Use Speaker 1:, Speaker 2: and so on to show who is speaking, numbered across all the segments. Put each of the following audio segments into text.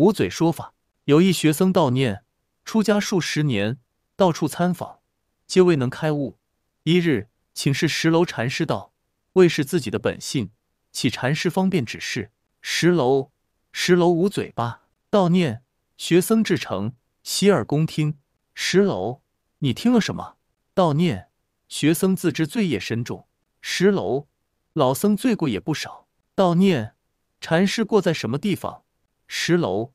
Speaker 1: 捂嘴说法，有一学僧悼念出家数十年，到处参访，皆未能开悟。一日，请示十楼禅师道：“为是自己的本性，乞禅师方便指示。”十楼，十楼捂嘴巴悼念学僧至诚，洗耳恭听。十楼，你听了什么？悼念学僧自知罪业深重。十楼，老僧罪过也不少。悼念禅师过在什么地方？十楼，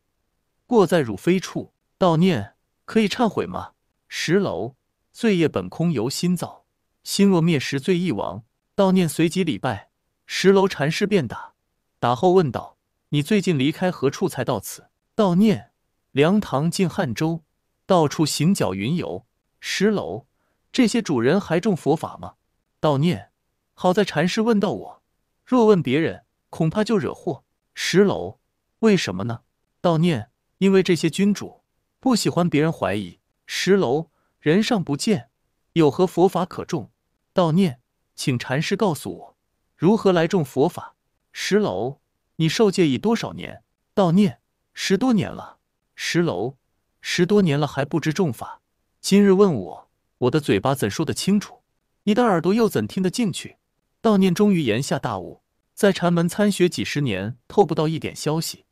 Speaker 1: 过在汝非处，悼念可以忏悔吗？十楼，罪业本空由心造，心若灭时罪亦亡。悼念随即礼拜。十楼禅师便打，打后问道：“你最近离开何处才到此？”悼念，梁唐进汉州，到处行脚云游。十楼，这些主人还重佛法吗？悼念，好在禅师问到我，若问别人，恐怕就惹祸。十楼。为什么呢？道念，因为这些君主不喜欢别人怀疑。十楼，人尚不见，有何佛法可种？道念，请禅师告诉我，如何来种佛法？十楼，你受戒已多少年？道念，十多年了。十楼，十多年了还不知种法，今日问我，我的嘴巴怎说得清楚？你的耳朵又怎听得进去？道念终于言下大悟，在禅门参学几十年，透不到一点消息。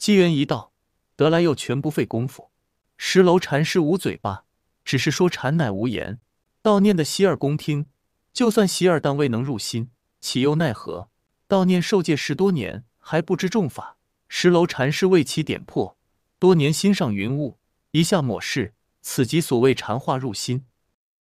Speaker 1: 机缘一到，得来又全不费功夫。石楼禅师捂嘴巴，只是说禅乃无言。悼念的洗耳恭听，就算洗耳，但未能入心，岂又奈何？悼念受戒十多年，还不知重法。石楼禅师为其点破，多年心上云雾一下抹拭，此即所谓禅化入心。